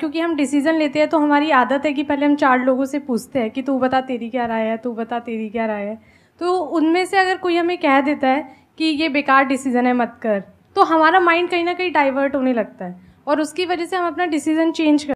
क्योंकि हम डिसीजन लेते हैं तो हमारी आदत है कि पहले हम चार लोगों से पूछते हैं कि तू बता तेरी क्या राय है तू बता तेरी क्या राय है तो उनमें से अगर कोई हमें कह देता है कि ये बेकार डिसीज़न है मत कर तो हमारा माइंड कहीं ना कहीं डाइवर्ट होने लगता है और उसकी वजह से हम अपना डिसीज़न चेंज कर